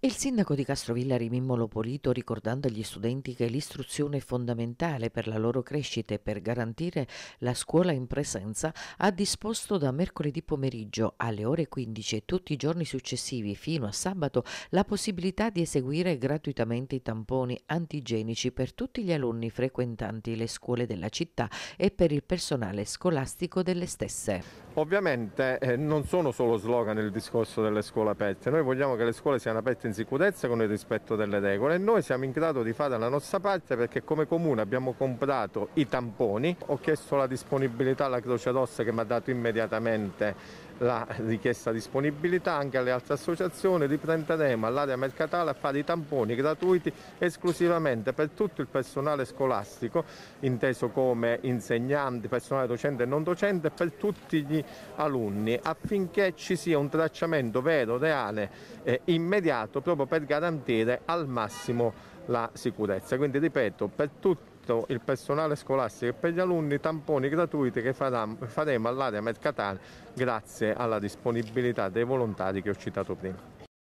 Il sindaco di Castrovillari Mimmo Lopolito, ricordando agli studenti che l'istruzione è fondamentale per la loro crescita e per garantire la scuola in presenza, ha disposto da mercoledì pomeriggio alle ore 15 e tutti i giorni successivi fino a sabato la possibilità di eseguire gratuitamente i tamponi antigenici per tutti gli alunni frequentanti le scuole della città e per il personale scolastico delle stesse. Ovviamente eh, non sono solo slogan il discorso delle scuole aperte, noi vogliamo che le scuole siano aperte in sicurezza con il rispetto delle regole e noi siamo in grado di fare la nostra parte perché come comune abbiamo comprato i tamponi, ho chiesto la disponibilità alla Croce Rossa che mi ha dato immediatamente la richiesta disponibilità anche alle altre associazioni, riprenderemo all'area mercatale a fare i tamponi gratuiti esclusivamente per tutto il personale scolastico, inteso come insegnanti, personale docente e non docente, per tutti gli alunni, affinché ci sia un tracciamento vero, reale e immediato proprio per garantire al massimo la sicurezza. Quindi ripeto, per tutti offerto il personale scolastico e per gli alunni tamponi gratuiti che faremo all'area mercatale grazie alla disponibilità dei volontari che ho citato prima.